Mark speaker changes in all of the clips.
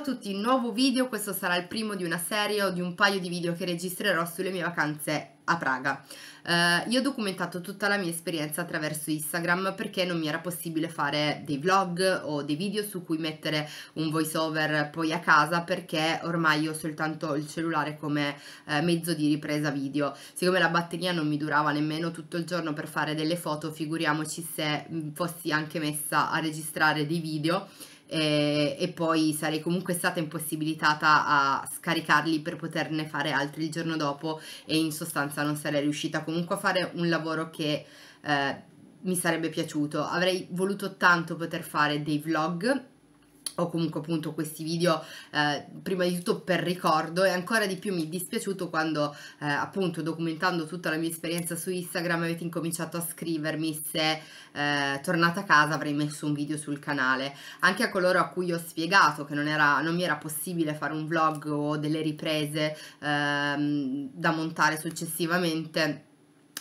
Speaker 1: Ciao a tutti, nuovo video, questo sarà il primo di una serie o di un paio di video che registrerò sulle mie vacanze a Praga. Uh, io ho documentato tutta la mia esperienza attraverso Instagram perché non mi era possibile fare dei vlog o dei video su cui mettere un voiceover poi a casa perché ormai ho soltanto il cellulare come uh, mezzo di ripresa video. Siccome la batteria non mi durava nemmeno tutto il giorno per fare delle foto, figuriamoci se mm, fossi anche messa a registrare dei video eh, e poi sarei comunque stata impossibilitata a scaricarli per poterne fare altri il giorno dopo e in sostanza non sarei riuscita comunque a fare un lavoro che eh, mi sarebbe piaciuto. Avrei voluto tanto poter fare dei vlog o comunque appunto questi video eh, prima di tutto per ricordo e ancora di più mi è dispiaciuto quando eh, appunto documentando tutta la mia esperienza su Instagram avete incominciato a scrivermi se eh, tornata a casa avrei messo un video sul canale anche a coloro a cui ho spiegato che non, era, non mi era possibile fare un vlog o delle riprese ehm, da montare successivamente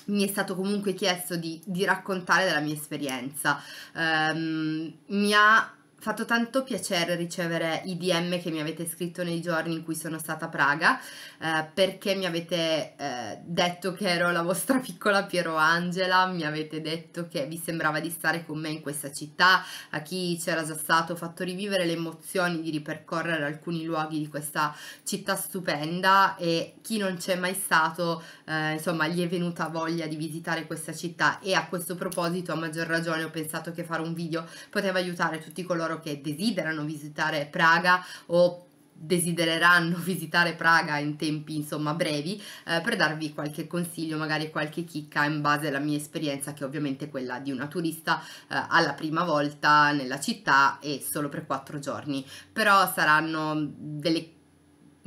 Speaker 1: mi è stato comunque chiesto di, di raccontare della mia esperienza ehm, mi ha fatto tanto piacere ricevere i DM che mi avete scritto nei giorni in cui sono stata a Praga eh, perché mi avete eh, detto che ero la vostra piccola Piero Angela, mi avete detto che vi sembrava di stare con me in questa città, a chi c'era già stato ho fatto rivivere le emozioni di ripercorrere alcuni luoghi di questa città stupenda e chi non c'è mai stato eh, insomma gli è venuta voglia di visitare questa città e a questo proposito a maggior ragione ho pensato che fare un video poteva aiutare tutti coloro coloro che desiderano visitare Praga o desidereranno visitare Praga in tempi insomma brevi eh, per darvi qualche consiglio magari qualche chicca in base alla mia esperienza che è ovviamente quella di una turista eh, alla prima volta nella città e solo per quattro giorni però saranno delle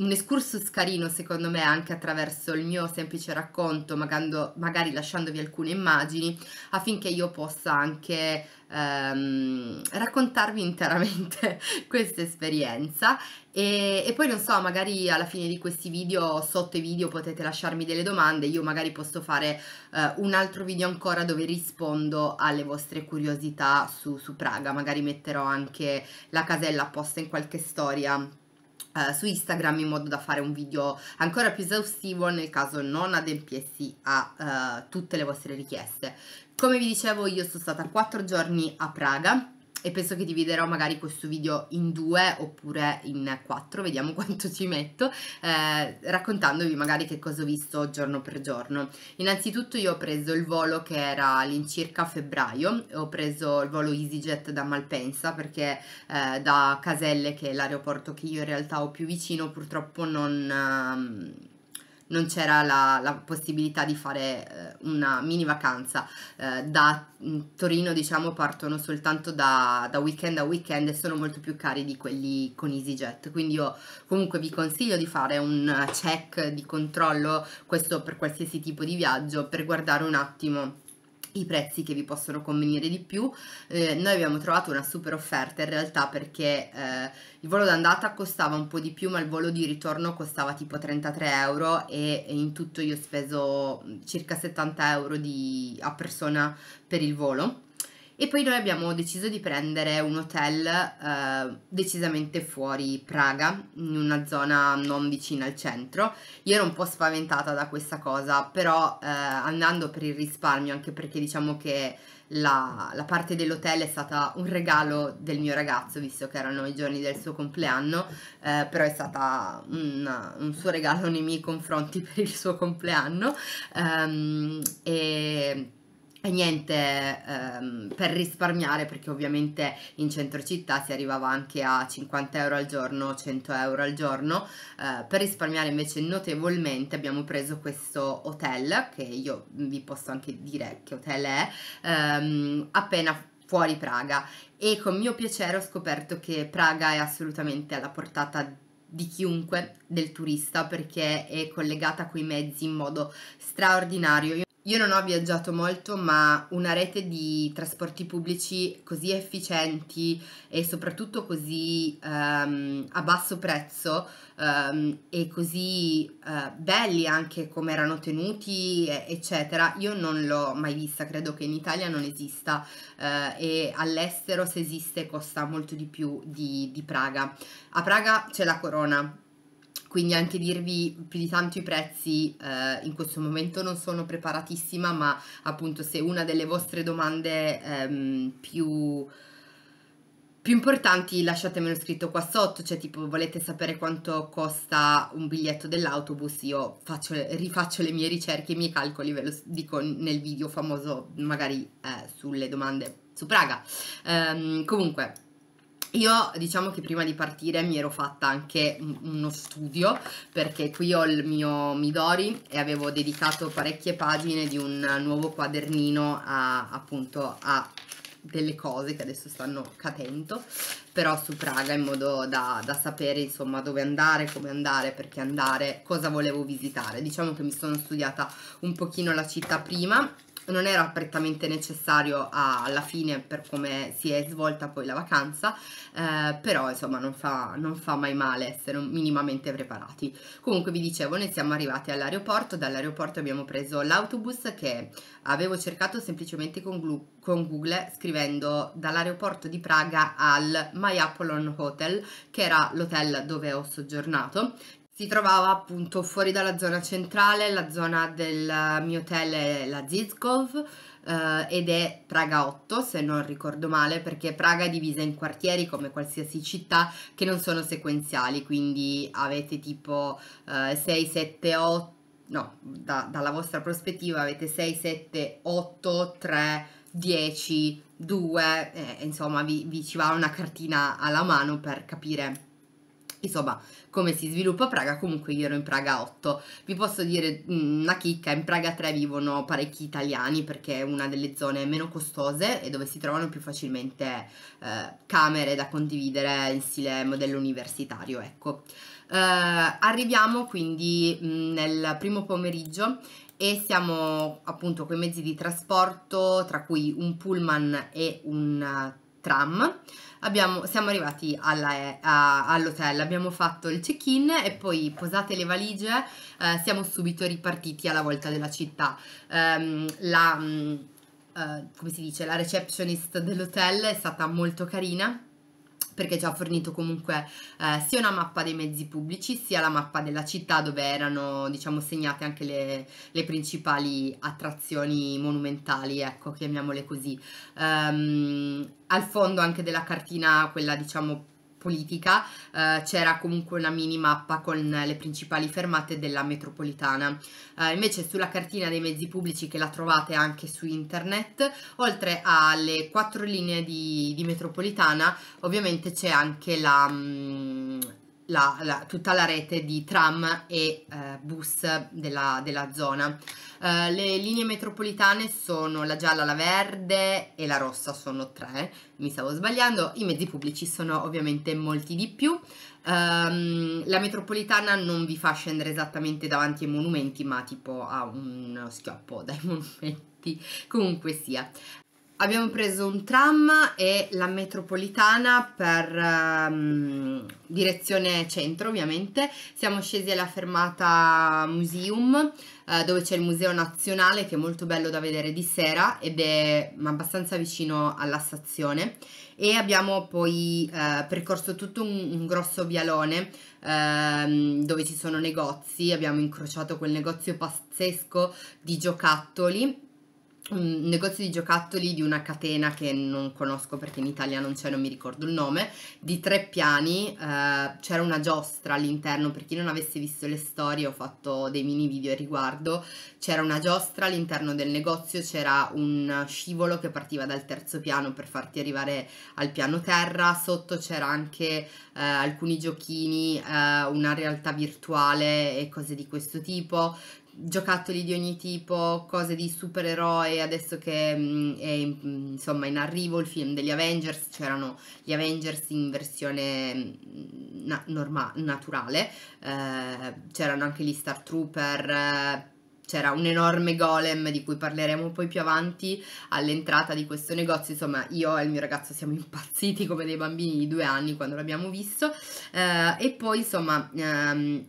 Speaker 1: un excursus carino secondo me anche attraverso il mio semplice racconto, magando, magari lasciandovi alcune immagini, affinché io possa anche ehm, raccontarvi interamente questa esperienza. E, e, poi non so, magari alla fine di questi video, sotto i video potete lasciarmi delle domande, io magari posso fare eh, un altro video ancora dove rispondo alle vostre curiosità su, su Praga, magari metterò anche la casella apposta in qualche storia Uh, su Instagram in modo da fare un video ancora più esaustivo nel caso non adempiessi a uh, tutte le vostre richieste. Come vi dicevo io sono stata 4 giorni a Praga e penso che dividerò magari questo video in due oppure in quattro, vediamo quanto ci metto, eh, raccontandovi magari che cosa ho visto giorno per giorno. Innanzitutto io ho preso il volo che era all'incirca febbraio, ho preso il volo EasyJet da Malpensa perché eh, da Caselle, che è l'aeroporto che io in realtà ho più vicino, purtroppo non... Eh, non c'era la, la, possibilità di fare eh, una mini vacanza. Eh, da mm, Torino diciamo partono soltanto da, da, weekend a weekend e sono molto più cari di quelli con EasyJet, quindi io comunque vi consiglio di fare un check di controllo, questo per qualsiasi tipo di viaggio, per guardare un attimo i prezzi che vi possono convenire di più eh, noi abbiamo trovato una super offerta in realtà perché eh, il volo d'andata costava un po' di più ma il volo di ritorno costava tipo 33 euro e, e in tutto io ho speso mm, circa 70 euro di, a persona per il volo e poi noi abbiamo deciso di prendere un hotel eh, decisamente fuori Praga, in una zona non vicina al centro. Io ero un po' spaventata da questa cosa, però eh, andando per il risparmio, anche perché diciamo che la, la, parte dell'hotel è stata un regalo del mio ragazzo, visto che erano i giorni del suo compleanno, eh, però è stata una, un suo regalo nei miei confronti per il suo compleanno. Um, e e niente, ehm, per risparmiare, perché ovviamente in centro città si arrivava anche a 50 euro al giorno, 100 euro al giorno, eh, per risparmiare invece notevolmente abbiamo preso questo hotel, che io vi posso anche dire che hotel è, ehm, appena fuori Praga e con mio piacere ho scoperto che Praga è assolutamente alla portata di chiunque, del turista, perché è collegata coi mezzi in modo straordinario. Io io non ho viaggiato molto, ma una rete di trasporti pubblici così efficienti e soprattutto così um, a basso prezzo um, e così uh, belli anche come erano tenuti, eccetera, io non l'ho mai vista, credo che in Italia non esista uh, e all'estero se esiste costa molto di più di, di Praga. A Praga c'è la corona, quindi anche dirvi più di tanto i prezzi eh, in questo momento non sono preparatissima, ma appunto se una delle vostre domande ehm, più più importanti lasciatemelo scritto qua sotto, cioè tipo volete sapere quanto costa un biglietto dell'autobus, io faccio, rifaccio le mie ricerche, i miei calcoli, ve lo dico nel video famoso magari eh, sulle domande su Praga. Um, comunque, io diciamo che prima di partire mi ero fatta anche uno studio perché qui ho il mio Midori e avevo dedicato parecchie pagine di un nuovo quadernino a, appunto a delle cose che adesso stanno cadendo però su Praga in modo da, da, sapere insomma dove andare, come andare, perché andare, cosa volevo visitare. Diciamo che mi sono studiata un pochino la città prima non era prettamente necessario a, alla fine per come si è svolta poi la vacanza, eh, però insomma non fa, non fa mai male essere minimamente preparati. Comunque vi dicevo, noi siamo arrivati all'aeroporto, dall'aeroporto abbiamo preso l'autobus che avevo cercato semplicemente con, glu- con Google scrivendo dall'aeroporto di Praga al My Apollon Hotel, che era l'hotel dove ho soggiornato, si trovava appunto fuori dalla zona centrale, la zona del mio hotel è la Zizkov eh, ed è Praga 8 se non ricordo male perché Praga è divisa in quartieri come qualsiasi città che non sono sequenziali quindi avete tipo eh, 6, 7, 8 no, da, dalla vostra prospettiva avete 6, 7, 8, 3, 10, 2 eh, insomma vi, vi ci va una cartina alla mano per capire Insomma, come si sviluppa Praga, comunque io ero in Praga 8. Vi posso dire mm, una chicca, in Praga 3 vivono parecchi italiani perché è una delle zone meno costose e dove si trovano più facilmente eh, camere da condividere in stile modello universitario, ecco. Eh, arriviamo quindi mm, nel primo pomeriggio e siamo appunto con i mezzi di trasporto, tra cui un pullman e un eh, tram abbiamo, siamo arrivati all'hotel, abbiamo fatto il check-in e poi posate le valigie, eh, siamo subito ripartiti alla volta della città. Um, la, um, uh, come si dice, la receptionist dell'hotel è stata molto carina perché ci ha fornito comunque eh, sia una mappa dei mezzi pubblici sia la mappa della città dove erano diciamo segnate anche le, le principali attrazioni monumentali ecco chiamiamole così um, al fondo anche della cartina quella diciamo politica eh, c'era comunque una minimappa con le principali fermate della metropolitana. Eh, invece sulla cartina dei mezzi pubblici che la trovate anche su internet, oltre alle quattro linee di, di metropolitana, ovviamente c'è anche la... Mm, la, la, tutta la rete di tram e eh, bus della, della zona. Eh, le linee metropolitane sono la gialla, la verde e la rossa, sono tre, mi stavo sbagliando. I mezzi pubblici sono ovviamente molti di più. Um, la metropolitana non vi fa scendere esattamente davanti ai monumenti, ma tipo a un schioppo dai monumenti, comunque sia abbiamo preso un tram e la metropolitana per um, direzione centro ovviamente, siamo scesi alla fermata Museum eh, dove c'è il Museo Nazionale che è molto bello da vedere di sera ed è abbastanza vicino alla stazione e abbiamo poi eh, percorso tutto un, un grosso vialone ehm, dove ci sono negozi, abbiamo incrociato quel negozio pazzesco di giocattoli un mm, negozio di giocattoli di una catena che non conosco perché in Italia non c'è, non mi ricordo il nome, di tre piani, eh, c'era una giostra all'interno, per chi non avesse visto le storie ho fatto dei mini video a riguardo, c'era una giostra all'interno del negozio, c'era un scivolo che partiva dal terzo piano per farti arrivare al piano terra, sotto c'era anche eh, alcuni giochini, eh, una realtà virtuale e cose di questo tipo, giocattoli di ogni tipo, cose di supereroe, adesso che mh, mm, è mm, insomma in arrivo il film degli Avengers, c'erano gli Avengers in versione mm, na- norma- naturale, eh, c'erano anche gli Star Trooper, eh, c'era un enorme golem di cui parleremo poi più avanti all'entrata di questo negozio, insomma io e il mio ragazzo siamo impazziti come dei bambini di due anni quando l'abbiamo visto eh, e poi insomma... Ehm,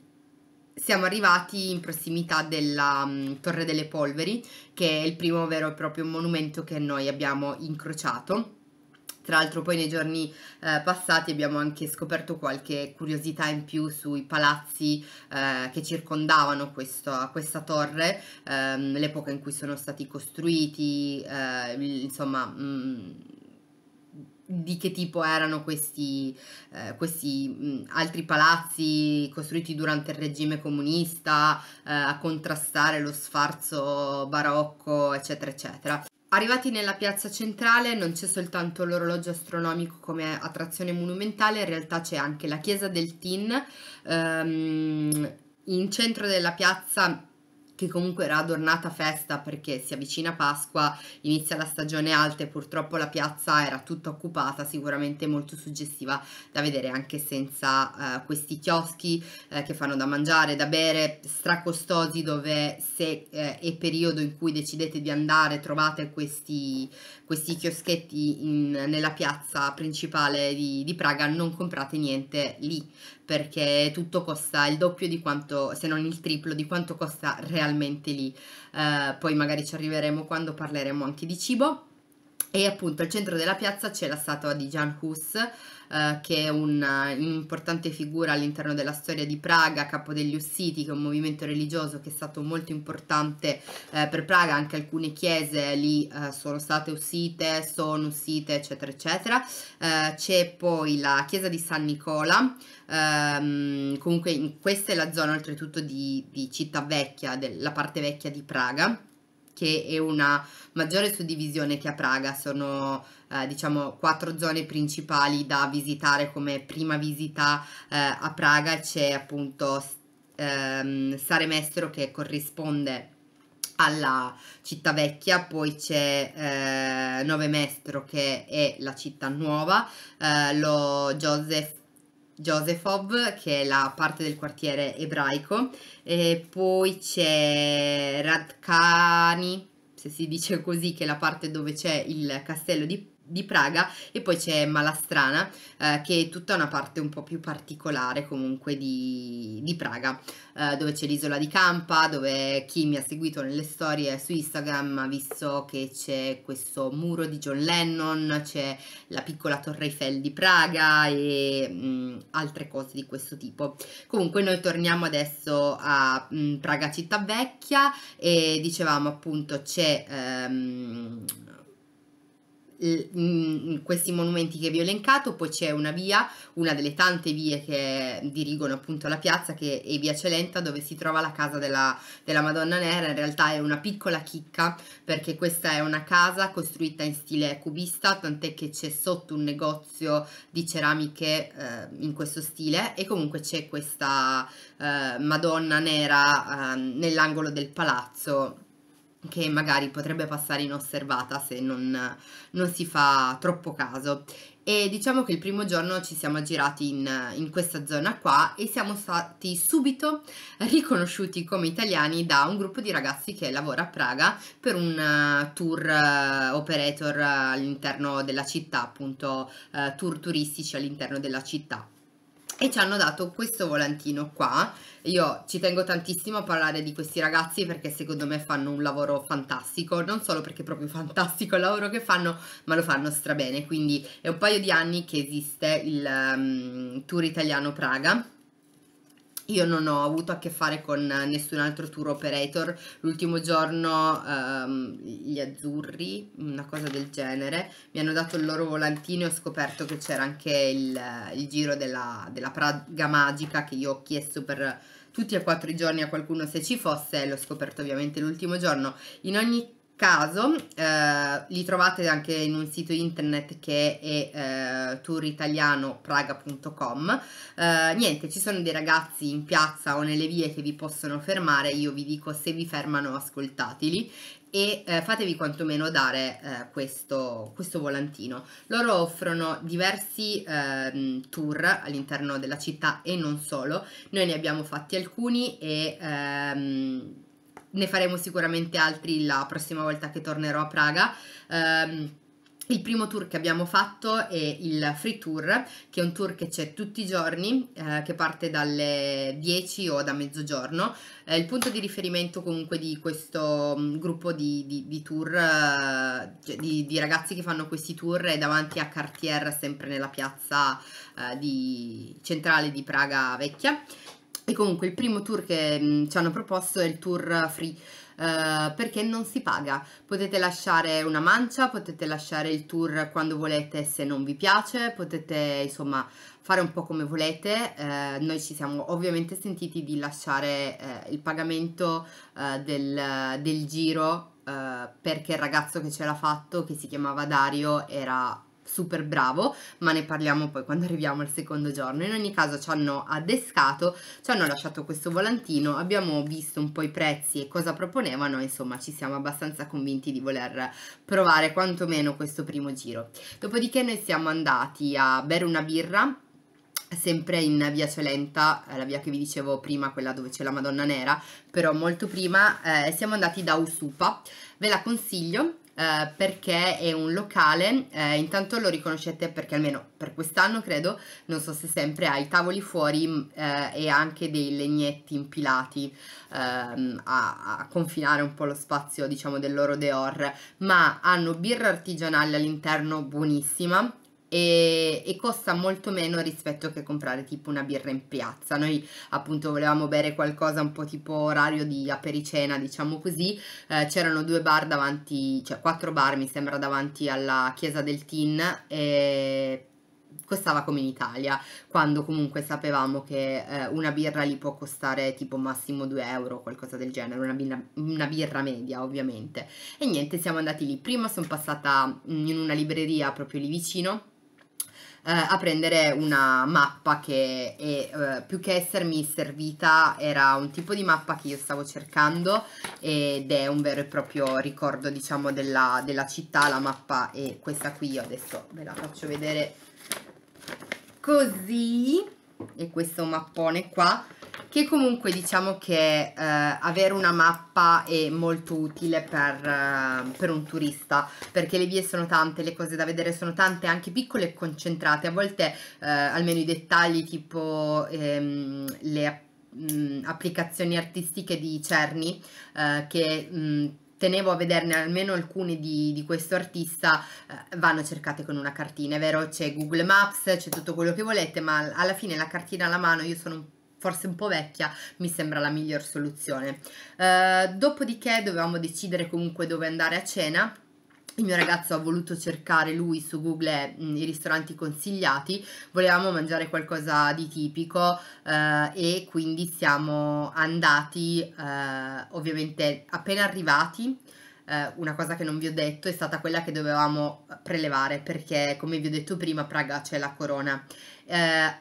Speaker 1: siamo arrivati in prossimità della um, Torre delle Polveri, che è il primo vero e proprio monumento che noi abbiamo incrociato. Tra l'altro poi nei giorni eh, passati abbiamo anche scoperto qualche curiosità in più sui palazzi eh, che circondavano questo, questa torre, ehm, l'epoca in cui sono stati costruiti, eh, insomma mh, mm, di che tipo erano questi, eh, questi altri palazzi costruiti durante il regime comunista eh, a contrastare lo sfarzo barocco, eccetera, eccetera. Arrivati nella piazza centrale non c'è soltanto l'orologio astronomico come attrazione monumentale, in realtà c'è anche la chiesa del Tin. Ehm, in centro della piazza che comunque era adornata festa perché si avvicina Pasqua, inizia la stagione alta e purtroppo la piazza era tutta occupata, sicuramente molto suggestiva da vedere anche senza eh, questi chioschi eh, che fanno da mangiare, da bere, stracostosi dove se eh, è periodo in cui decidete di andare trovate questi, questi chioschetti in, nella piazza principale di, di, Praga non comprate niente lì perché tutto costa il doppio di quanto, se non il triplo, di quanto costa realmente lì. Eh, poi magari ci arriveremo quando parleremo anche di cibo e appunto al centro della piazza c'è la statua di Jan Hus eh, che è eh, un'importante figura all'interno della storia di Praga, capo degli Ussiti, che è un movimento religioso che è stato molto importante eh, per Praga, anche alcune chiese lì eh, sono state ussite, sono ussite, eccetera, eccetera. Eh, c'è poi la chiesa di San Nicola, ehm, comunque questa è la zona oltretutto di, di città vecchia, della parte vecchia di Praga che è una maggiore suddivisione che a Praga, sono eh, diciamo quattro zone principali da visitare come prima visita eh, a Praga, c'è appunto ehm, Saremestro che corrisponde alla città vecchia, poi c'è eh, Novemestro che è la città nuova, eh, lo Joseph Josefov, che è la parte del quartiere ebraico, e poi c'è Radkani, se si dice così, che è la parte dove c'è il castello di di Praga e poi c'è Malastrana eh, che è tutta una parte un po' più particolare comunque di, di Praga eh, dove c'è l'isola di Campa dove chi mi ha seguito nelle storie su Instagram ha visto che c'è questo muro di John Lennon c'è la piccola torre Eiffel di Praga e mh, mm, altre cose di questo tipo comunque noi torniamo adesso a mh, mm, Praga città vecchia e dicevamo appunto c'è ehm, Mm, questi monumenti che vi ho elencato, poi c'è una via, una delle tante vie che dirigono appunto la piazza che è via Celenta dove si trova la casa della, della Madonna Nera, in realtà è una piccola chicca perché questa è una casa costruita in stile cubista, tant'è che c'è sotto un negozio di ceramiche eh, in questo stile e comunque c'è questa eh, Madonna Nera eh, nell'angolo del palazzo che magari potrebbe passare inosservata se non, non, si fa troppo caso. E diciamo che il primo giorno ci siamo girati in, in questa zona qua e siamo stati subito riconosciuti come italiani da un gruppo di ragazzi che lavora a Praga per un eh, tour eh, operator all'interno della città, appunto eh, tour turistici all'interno della città e ci hanno dato questo volantino qua. Io ci tengo tantissimo a parlare di questi ragazzi perché secondo me fanno un lavoro fantastico, non solo perché è proprio fantastico il lavoro che fanno, ma lo fanno strabene. Quindi è un paio di anni che esiste il um, Tour Italiano Praga io non ho avuto a che fare con nessun altro tour operator, l'ultimo giorno um, gli azzurri, una cosa del genere, mi hanno dato il loro volantino e ho scoperto che c'era anche il, il giro della, della, Praga Magica che io ho chiesto per tutti e quattro i giorni a qualcuno se ci fosse, l'ho scoperto ovviamente l'ultimo giorno. In ogni caso eh, li trovate anche in un sito internet che è eh, touritalianopraga.com eh, niente ci sono dei ragazzi in piazza o nelle vie che vi possono fermare io vi dico se vi fermano ascoltateli e eh, fatevi quantomeno dare eh, questo, questo, volantino. Loro offrono diversi eh, tour all'interno della città e non solo, noi ne abbiamo fatti alcuni e ehm, ne faremo sicuramente altri la prossima volta che tornerò a Praga. Um, il primo tour che abbiamo fatto è il free tour, che è un tour che c'è tutti i giorni, eh, che parte dalle 10 o da mezzogiorno. Eh, il punto di riferimento comunque di questo um, gruppo di, di, di tour, eh, cioè di, di, ragazzi che fanno questi tour, è davanti a Cartier, sempre nella piazza eh, di, centrale di Praga Vecchia. E comunque il primo tour che mh, mm, ci hanno proposto è il tour free. Uh, perché non si paga. Potete lasciare una mancia, potete lasciare il tour quando volete se non vi piace, potete insomma fare un po' come volete. Uh, noi ci siamo ovviamente sentiti di lasciare uh, il pagamento del, del, giro perché il ragazzo che ce l'ha fatto, che si chiamava Dario, era super bravo, ma ne parliamo poi quando arriviamo al secondo giorno. In ogni caso ci hanno adescato, ci hanno lasciato questo volantino, abbiamo visto un po' i prezzi e cosa proponevano, insomma ci siamo abbastanza convinti di voler provare quantomeno questo primo giro. Dopodiché noi siamo andati a bere una birra sempre in via Celenta, eh, la via che vi dicevo prima, quella dove c'è la Madonna Nera, però molto prima eh, siamo andati da Usupa, ve la consiglio eh, perché è un locale, eh, intanto lo riconoscete perché almeno per quest'anno credo, non so se sempre, ha i tavoli fuori mm, eh, e anche dei legnetti impilati ehm, a, a, confinare un po' lo spazio diciamo del loro dehors, ma hanno birra artigianale all'interno buonissima e, e, costa molto meno rispetto che comprare tipo una birra in piazza. Noi appunto volevamo bere qualcosa un po' tipo orario di apericena, diciamo così. Eh, c'erano due bar davanti, cioè quattro bar mi sembra davanti alla chiesa del Tin e costava come in Italia, quando comunque sapevamo che eh, una birra lì può costare tipo massimo 2 euro, qualcosa del genere, una una birra media ovviamente. E niente, siamo andati lì. Prima sono passata in una libreria proprio lì vicino eh, a prendere una mappa che è, eh, più che essermi servita era un tipo di mappa che io stavo cercando ed è un vero e proprio ricordo diciamo della, della città, la mappa è questa qui, io adesso ve la faccio vedere così e questo mappone qua che comunque diciamo che eh, avere una mappa è molto utile per, eh, per, un turista perché le vie sono tante, le cose da vedere sono tante, anche piccole e concentrate, a volte eh, almeno i dettagli tipo ehm, le mh, mm, applicazioni artistiche di Cerni eh, che mh, mm, tenevo a vederne almeno alcune di, di questo artista, eh, vanno cercate con una cartina, è vero? C'è Google Maps, c'è tutto quello che volete, ma alla fine la cartina alla mano io sono un forse un po' vecchia, mi sembra la miglior soluzione. Uh, dopodiché dovevamo decidere comunque dove andare a cena, il mio ragazzo ha voluto cercare lui su Google mm, i ristoranti consigliati, volevamo mangiare qualcosa di tipico eh, e quindi siamo andati, eh, ovviamente appena arrivati, eh, una cosa che non vi ho detto è stata quella che dovevamo prelevare perché come vi ho detto prima Praga c'è la corona. Eh,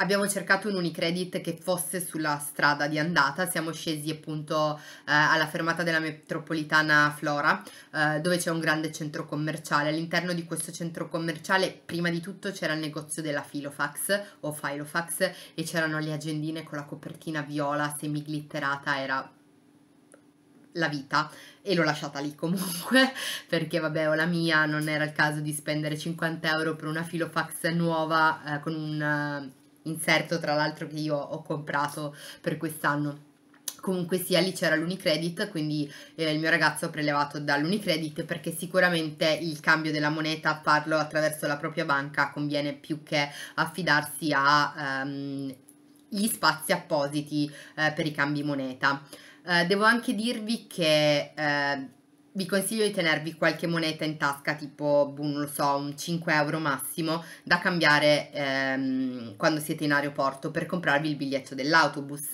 Speaker 1: Abbiamo cercato un Unicredit che fosse sulla strada di andata, siamo scesi appunto eh, alla fermata della metropolitana Flora, eh, dove c'è un grande centro commerciale. All'interno di questo centro commerciale, prima di tutto c'era il negozio della Filofax o Filofax e c'erano le agendine con la copertina viola semiglitterata, era la vita e l'ho lasciata lì comunque perché vabbè ho la mia non era il caso di spendere 50 euro per una filofax nuova eh, con un inserto tra l'altro che io ho comprato per quest'anno. Comunque sia, lì c'era l'Unicredit, quindi eh, il mio ragazzo ha prelevato dall'Unicredit perché sicuramente il cambio della moneta, farlo attraverso la propria banca, conviene più che affidarsi a... Um, gli spazi appositi eh, per i cambi moneta. Eh, devo anche dirvi che eh, vi consiglio di tenervi qualche moneta in tasca, tipo, boh, non lo so, un 5 euro massimo, da cambiare ehm, quando siete in aeroporto per comprarvi il biglietto dell'autobus.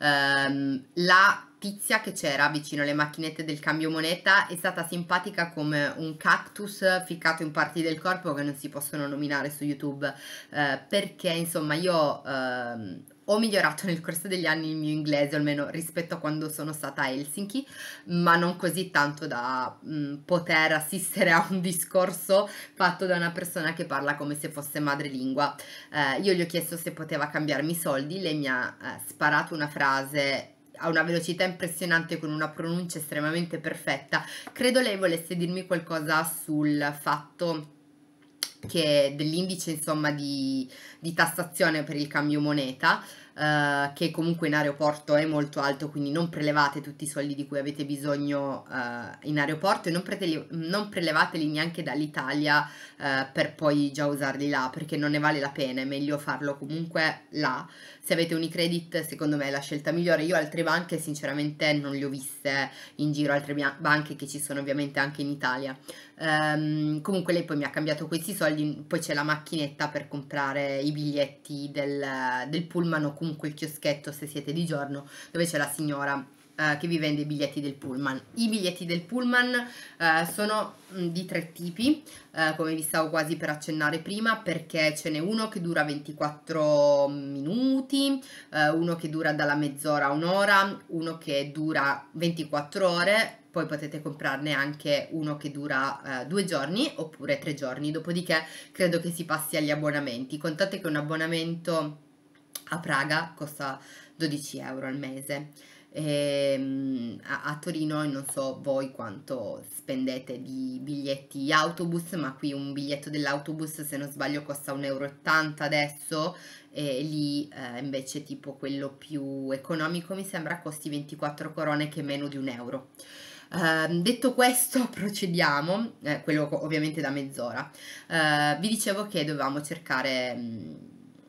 Speaker 1: Ehm, la tizia che c'era vicino alle macchinette del cambio moneta è stata simpatica come un cactus ficcato in parti del corpo che non si possono nominare su YouTube, eh, perché insomma io... Ehm, ho migliorato nel corso degli anni il mio inglese, almeno rispetto a quando sono stata a Helsinki, ma non così tanto da mh, mm, poter assistere a un discorso fatto da una persona che parla come se fosse madrelingua. Eh, io gli ho chiesto se poteva cambiarmi i soldi, lei mi ha eh, sparato una frase a una velocità impressionante con una pronuncia estremamente perfetta. Credo lei volesse dirmi qualcosa sul fatto Certo. che dell'indice insomma, di, di, tassazione per il cambio moneta eh, che comunque in aeroporto è molto alto quindi non prelevate tutti i soldi di cui avete bisogno eh, in aeroporto e non, prete- non prelevateli neanche dall'Italia eh, per poi già usarli là, perché non ne vale la pena, è meglio farlo comunque là. Se avete Unicredit, secondo me è la scelta migliore. Io altre banche sinceramente non le ho viste in giro, altre banche che ci sono ovviamente anche in Italia. Um, comunque lei poi mi ha cambiato questi soldi, poi c'è la macchinetta per comprare i biglietti del, del pullman o comunque il chioschetto se siete di giorno, dove c'è la signora eh, che vi vende i biglietti del pullman. I biglietti del pullman eh, sono mm, di tre tipi, eh, come vi stavo quasi per accennare prima, perché ce n'è uno che dura 24 minuti, eh, uno che dura dalla mezz'ora a un'ora, uno che dura 24 ore poi potete comprarne anche uno che dura eh, due giorni oppure tre giorni, dopodiché credo che si passi agli abbonamenti. Contate che un abbonamento a Praga costa 12 euro al mese ehm, a, a, Torino e non so voi quanto spendete di biglietti autobus, ma qui un biglietto dell'autobus se non sbaglio costa 1,80 euro adesso e lì eh, invece tipo quello più economico mi sembra costi 24 corone che è meno di un euro. Uh, detto questo, procediamo, eh, quello ovviamente da mezz'ora. Uh, vi dicevo che dovevamo cercare mh, mm,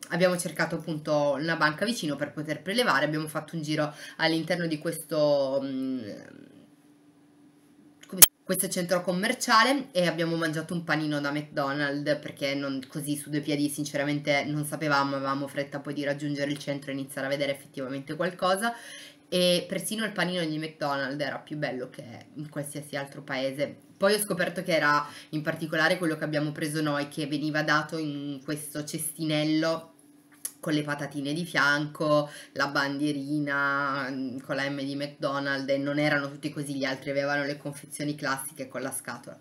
Speaker 1: abbiamo cercato appunto una banca vicino per poter prelevare, abbiamo fatto un giro all'interno di questo, mm, questo centro commerciale e abbiamo mangiato un panino da McDonald's perché non, così su due piedi sinceramente non sapevamo, avevamo fretta poi di raggiungere il centro e iniziare a vedere effettivamente qualcosa e persino il panino di McDonald's era più bello che in qualsiasi altro paese. Poi ho scoperto che era in particolare quello che abbiamo preso noi, che veniva dato in questo cestinello con le patatine di fianco, la bandierina mm, con la M di McDonald's e non erano tutti così, gli altri avevano le confezioni classiche con la scatola.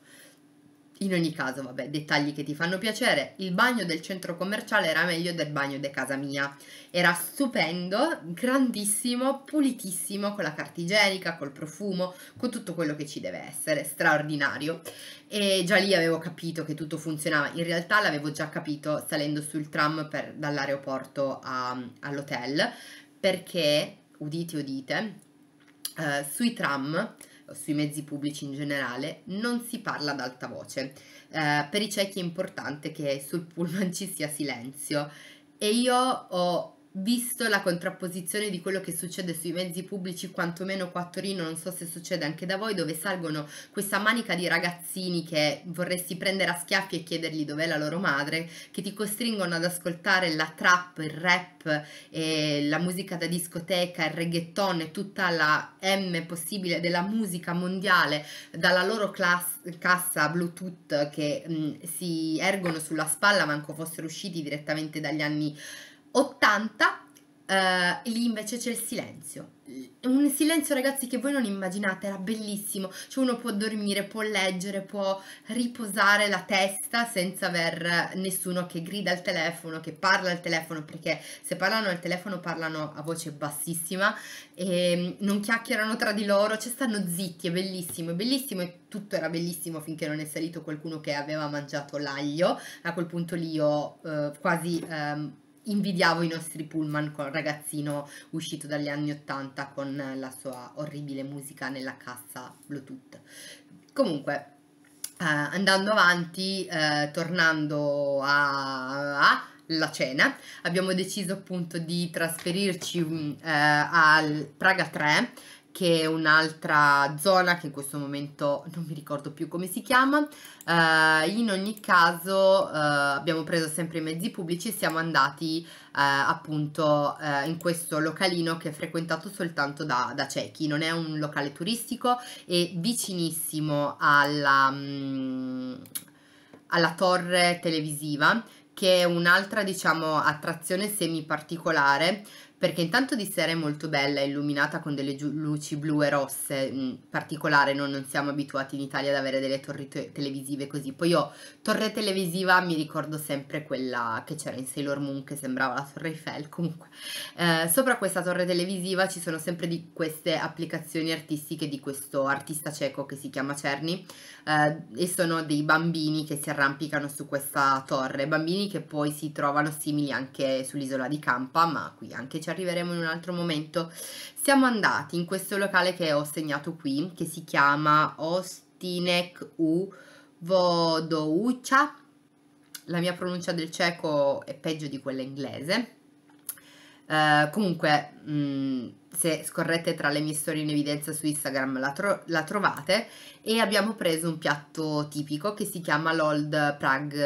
Speaker 1: In ogni caso, vabbè, dettagli che ti fanno piacere, il bagno del centro commerciale era meglio del bagno di casa mia. Era stupendo, grandissimo, pulitissimo, con la carta igienica, col profumo, con tutto quello che ci deve essere, straordinario. E già lì avevo capito che tutto funzionava, in realtà l'avevo già capito salendo sul tram per, dall'aeroporto all'hotel, perché, udite udite, eh, sui tram sui mezzi pubblici in generale, non si parla ad alta voce. Eh, per i ciechi è importante che sul pullman ci sia silenzio e io ho visto la contrapposizione di quello che succede sui mezzi pubblici, quantomeno qua a Torino, non so se succede anche da voi, dove salgono questa manica di ragazzini che vorresti prendere a schiaffi e chiedergli dov'è la loro madre, che ti costringono ad ascoltare la trap, il rap, eh, la musica da discoteca, il reggaeton e tutta la M possibile della musica mondiale dalla loro class- cassa Bluetooth che mh, si ergono sulla spalla, manco fossero usciti direttamente dagli anni 80 eh, lì invece c'è il silenzio. Un silenzio, ragazzi, che voi non immaginate, era bellissimo. Cioè, uno può dormire, può leggere, può riposare la testa senza aver nessuno che grida al telefono, che parla al telefono, perché se parlano al telefono parlano a voce bassissima e mm, non chiacchierano tra di loro, cioè stanno zitti, è bellissimo, è bellissimo e tutto era bellissimo finché non è salito qualcuno che aveva mangiato l'aglio. A quel punto lì io eh, quasi... Ehm, invidiavo i nostri pullman con il ragazzino uscito dagli anni 80 con la sua orribile musica nella cassa Bluetooth. Comunque, eh, andando avanti, eh, tornando a, a la cena. Abbiamo deciso appunto di trasferirci uh, al Praga 3 che è un'altra zona che in questo momento non mi ricordo più come si chiama. Uh, in ogni caso uh, abbiamo preso sempre i mezzi pubblici e siamo andati uh, appunto in questo localino che è frequentato soltanto da, da, ciechi, non è un locale turistico, è vicinissimo alla, mh, mm, alla torre televisiva che è un'altra diciamo attrazione semi particolare perché intanto di sera è molto bella, illuminata con delle luci blu e rosse, in mm, particolare no? non siamo abituati in Italia ad avere delle torri te televisive così. Poi io torre televisiva mi ricordo sempre quella che c'era in Sailor Moon che sembrava la torre Eiffel comunque. Eh, sopra questa torre televisiva ci sono sempre di queste applicazioni artistiche di questo artista cieco che si chiama Cerny eh, e sono dei bambini che si arrampicano su questa torre, bambini che poi si trovano simili anche sull'isola di Campa ma qui anche ci arriveremo in un altro momento. Siamo andati in questo locale che ho segnato qui, che si chiama Ostinek U Vodoucha. La mia pronuncia del ceco è peggio di quella inglese eh, comunque, mh, mm, se scorrete tra le mie storie in evidenza su Instagram la, tro la, trovate e abbiamo preso un piatto tipico che si chiama l'Old Prague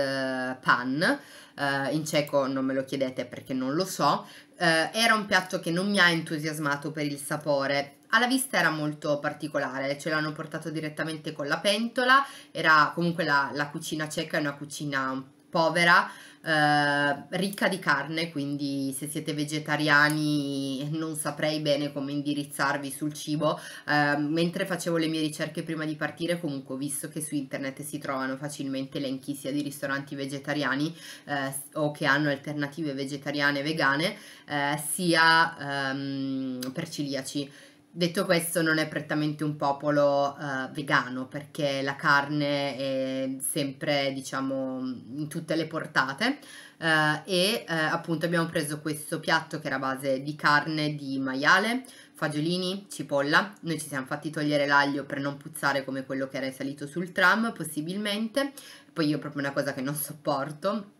Speaker 1: eh, Pan. Uh, in cieco non me lo chiedete perché non lo so. Uh, era un piatto che non mi ha entusiasmato per il sapore. Alla vista era molto particolare, ce l'hanno portato direttamente con la pentola, era comunque la, la cucina cieca è una cucina povera, eh, ricca di carne, quindi se siete vegetariani non saprei bene come indirizzarvi sul cibo. Eh, mentre facevo le mie ricerche prima di partire, comunque ho visto che su internet si trovano facilmente elenchi sia di ristoranti vegetariani eh, o che hanno alternative vegetariane e vegane, eh, sia ehm, per ciliaci Detto questo, non è prettamente un popolo eh, vegano perché la carne è sempre, diciamo, in tutte le portate eh, e eh, appunto abbiamo preso questo piatto che era a base di carne di maiale, fagiolini, cipolla. Noi ci siamo fatti togliere l'aglio per non puzzare come quello che era salito sul tram, possibilmente. Poi io proprio una cosa che non sopporto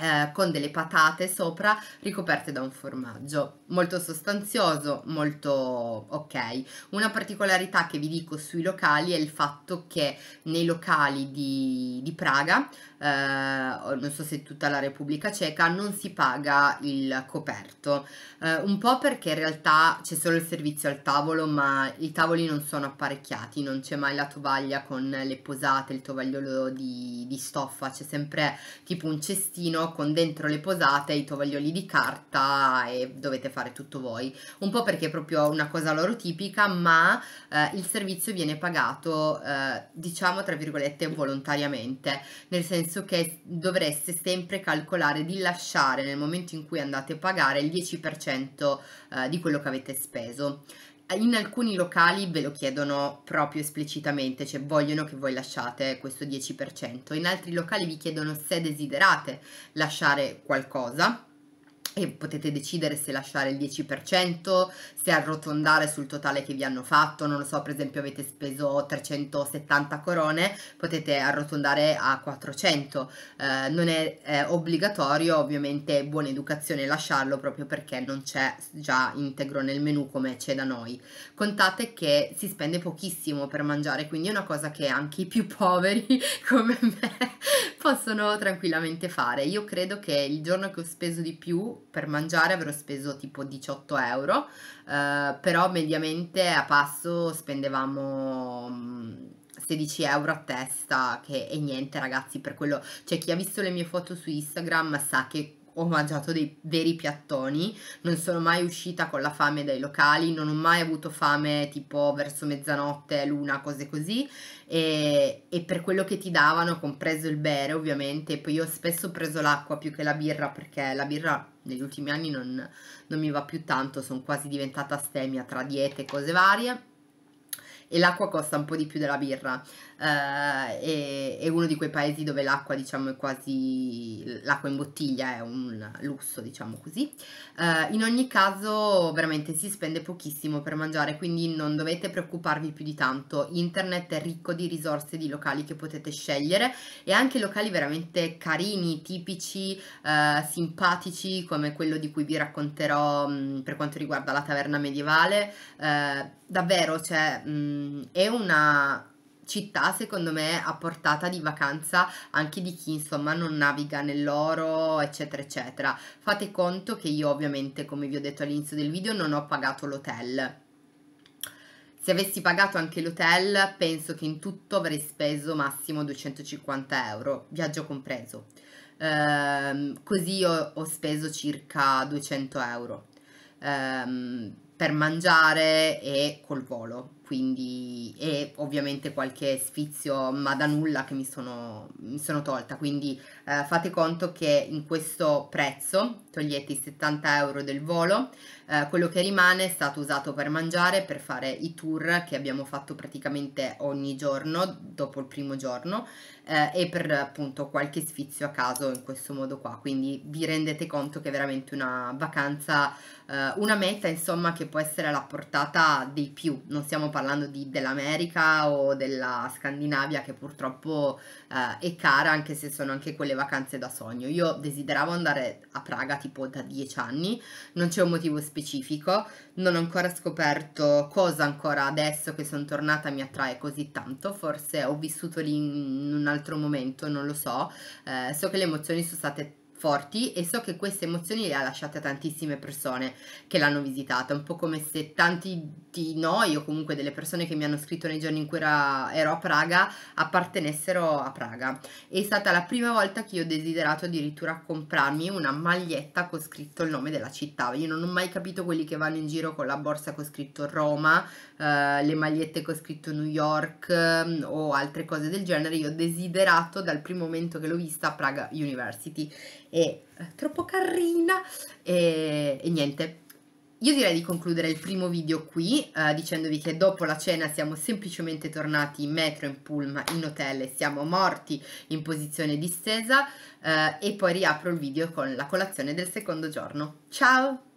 Speaker 1: eh, con delle patate sopra ricoperte da un formaggio molto sostanzioso molto ok una particolarità che vi dico sui locali è il fatto che nei locali di, di Praga eh, non so se tutta la Repubblica Ceca non si paga il coperto eh, un po' perché in realtà c'è solo il servizio al tavolo ma i tavoli non sono apparecchiati non c'è mai la tovaglia con le posate il tovagliolo di, di stoffa c'è sempre tipo un cestino con dentro le posate, i tovaglioli di carta e dovete fare tutto voi. Un po' perché è proprio una cosa loro tipica, ma eh, il servizio viene pagato, eh, diciamo tra virgolette, volontariamente, nel senso che dovreste sempre calcolare di lasciare nel momento in cui andate a pagare il 10% eh, di quello che avete speso in alcuni locali ve lo chiedono proprio esplicitamente, cioè vogliono che voi lasciate questo 10%, in altri locali vi chiedono se desiderate lasciare qualcosa e potete decidere se lasciare il 10%, se arrotondare sul totale che vi hanno fatto, non lo so, per esempio avete speso 370 corone, potete arrotondare a 400, eh, non è, è, obbligatorio, ovviamente buona educazione lasciarlo proprio perché non c'è già integro nel menu come c'è da noi. Contate che si spende pochissimo per mangiare, quindi è una cosa che anche i più poveri come me possono tranquillamente fare. Io credo che il giorno che ho speso di più per mangiare avrò speso tipo 18 euro, eh, però mediamente a passo spendevamo 16 mm, euro a testa che è niente ragazzi per quello, cioè chi ha visto le mie foto su Instagram sa che ho mangiato dei veri piattoni, non sono mai uscita con la fame dai locali, non ho mai avuto fame tipo verso mezzanotte, luna, cose così e, e per quello che ti davano, compreso il bere ovviamente, poi io ho spesso preso l'acqua più che la birra perché la birra negli ultimi anni non, non mi va più tanto, sono quasi diventata stemia tra diete e cose varie e l'acqua costa un po' di più della birra. Uh, è, è, uno di quei paesi dove l'acqua, diciamo, è quasi l'acqua in bottiglia è un lusso, diciamo così. Uh, in ogni caso, veramente si spende pochissimo per mangiare, quindi non dovete preoccuparvi più di tanto. Internet è ricco di risorse di locali che potete scegliere e anche locali veramente carini, tipici, uh, simpatici, come quello di cui vi racconterò mh, mm, per quanto riguarda la taverna medievale eh, davvero, cioè, mh, è una città secondo me a portata di vacanza anche di chi insomma non naviga nell'oro eccetera eccetera fate conto che io ovviamente come vi ho detto all'inizio del video non ho pagato l'hotel se avessi pagato anche l'hotel penso che in tutto avrei speso massimo 250 euro viaggio compreso ehm, così ho, ho, speso circa 200 euro ehm, per mangiare e col volo, quindi e ovviamente qualche sfizio ma da nulla che mi sono, mi sono tolta, quindi eh, fate conto che in questo prezzo togliete i 70 euro del volo, eh, quello che rimane è stato usato per mangiare, per fare i tour che abbiamo fatto praticamente ogni giorno dopo il primo giorno eh, e per appunto qualche sfizio a caso in questo modo qua, quindi vi rendete conto che è veramente una vacanza, eh, una meta insomma che può essere alla portata dei più, non stiamo parlando di, dell'America o della Scandinavia che purtroppo eh, è cara anche se sono anche quelle vacanze da sogno. Io desideravo andare a Praga tipo da dieci anni, non c'è un motivo specifico, non ho ancora scoperto cosa ancora adesso che sono tornata mi attrae così tanto, forse ho vissuto lì in un altro momento, non lo so, eh, so che le emozioni sono state forti e so che queste emozioni le ha lasciate tantissime persone che l'hanno visitata, un po' come se tanti di noi o comunque delle persone che mi hanno scritto nei giorni in cui era, ero a Praga appartenessero a Praga. È stata la prima volta che io ho desiderato addirittura comprarmi una maglietta con scritto il nome della città. Io non ho mai capito quelli che vanno in giro con la borsa con scritto Roma, eh, le magliette con scritto New York eh, o altre cose del genere. Io ho desiderato dal primo momento che l'ho vista a Praga University. È eh, troppo carina e, e niente io direi di concludere il primo video qui eh, dicendovi che dopo la cena siamo semplicemente tornati in metro, in pullman, in hotel e siamo morti in posizione distesa eh, e poi riapro il video con la colazione del secondo giorno. Ciao!